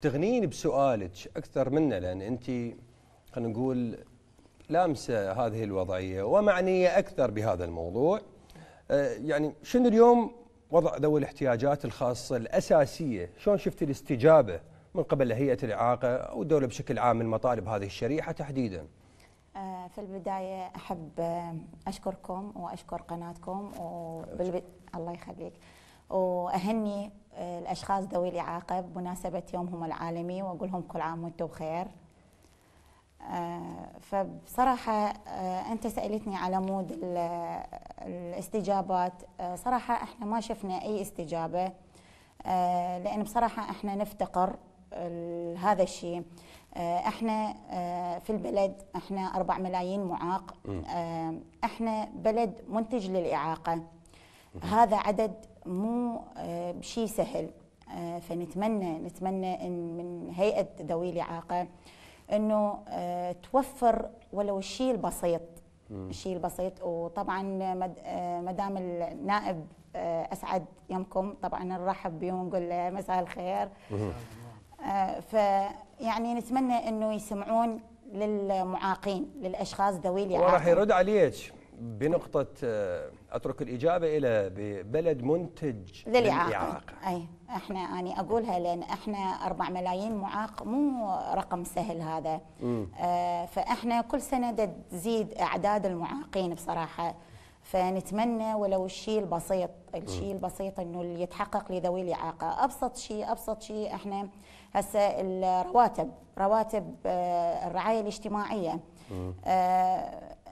تغنين بسؤالك اكثر منا لان انت خلينا نقول لامسه هذه الوضعيه ومعنيه اكثر بهذا الموضوع آه، يعني شنو اليوم وضع ذوي الاحتياجات الخاصه الاساسيه شلون شفت الاستجابه من قبل هيئه الاعاقه او الدوله بشكل عام من مطالب هذه الشريحه تحديدا آه، في البداية أحب آه، أشكركم وأشكر قناتكم وبالب... الله يخليك واهني آه، الاشخاص ذوي الاعاقه بمناسبه يومهم العالمي واقول لهم كل عام وانتم بخير. آه، فبصراحه آه، انت سالتني على مود الاستجابات، صراحه احنا ما شفنا اي استجابه لان بصراحه احنا نفتقر هذا الشيء. احنا في البلد احنا 4 ملايين معاق احنا بلد منتج للاعاقه هذا عدد مو بشيء آه، سهل آه، فنتمنى نتمنى ان من هيئه ذوي الاعاقه انه آه، توفر ولو الشيء البسيط الشيء البسيط وطبعا ما دام النائب اسعد يمكم طبعا نرحب به ونقول له مساء الخير فيعني نتمنى انه يسمعون للمعاقين للاشخاص ذوي الاعاقه وراح يرد عليك بنقطة آه، أترك الإجابة إلى ببلد منتج للإعاقة, للإعاقة. أي احنا أنا أقولها لأن احنا 4 ملايين معاق مو رقم سهل هذا آه فاحنا كل سنة تزيد أعداد المعاقين بصراحة فنتمنى ولو الشيء البسيط الشيء البسيط انه اللي يتحقق لذوي الاعاقه ابسط شيء ابسط شيء احنا هسه الرواتب رواتب آه، الرعايه الاجتماعيه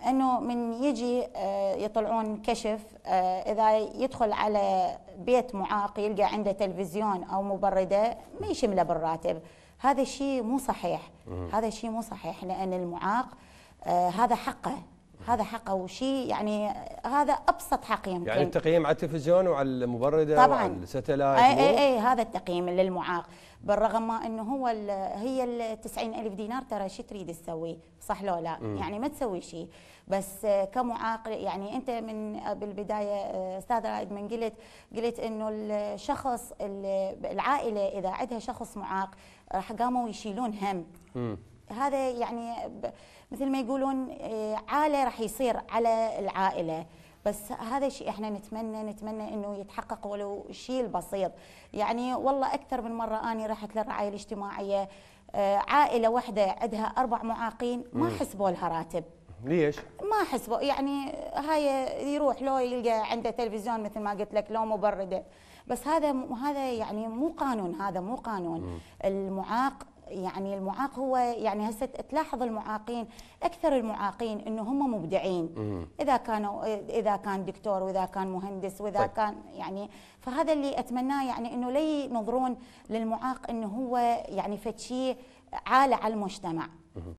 انه من يجي آه، يطلعون كشف آه، اذا يدخل على بيت معاق يلقى عنده تلفزيون او مبرده ما يشمله بالراتب هذا الشيء مو صحيح هذا الشيء مو صحيح لان المعاق آه، هذا حقه هذا حقه وشيء يعني هذا ابسط حق يمكن يعني التقييم على التلفزيون وعلى المبرده طبعا الستلايت اي, اي اي هذا التقييم للمعاق بالرغم ما انه هو هي ال 90000 دينار ترى شو تريد تسوي صح لو لا م. يعني ما تسوي شيء بس كمعاق يعني انت من بالبدايه استاذ رائد من قلت قلت انه الشخص العائله اذا عندها شخص معاق راح قاموا يشيلون هم م. هذا يعني مثل ما يقولون آه، عاله راح يصير على العائله بس هذا شيء احنا نتمنى نتمنى انه يتحقق ولو شيء البسيط يعني والله اكثر من مره اني رحت للرعايه الاجتماعيه آه، عائله واحده عندها اربع معاقين ما حسبوا لها راتب ليش؟ ما حسبوا يعني هاي يروح لو يلقى عنده تلفزيون مثل ما قلت لك لو مبرده بس هذا هذا يعني مو قانون هذا مو قانون المعاق يعني المعاق هو يعني هسه تلاحظ المعاقين اكثر المعاقين انه هم مبدعين اذا كانوا اذا كان دكتور واذا كان مهندس واذا طيب. كان يعني فهذا اللي اتمناه يعني انه لا ينظرون للمعاق انه هو يعني فتشي عاله على المجتمع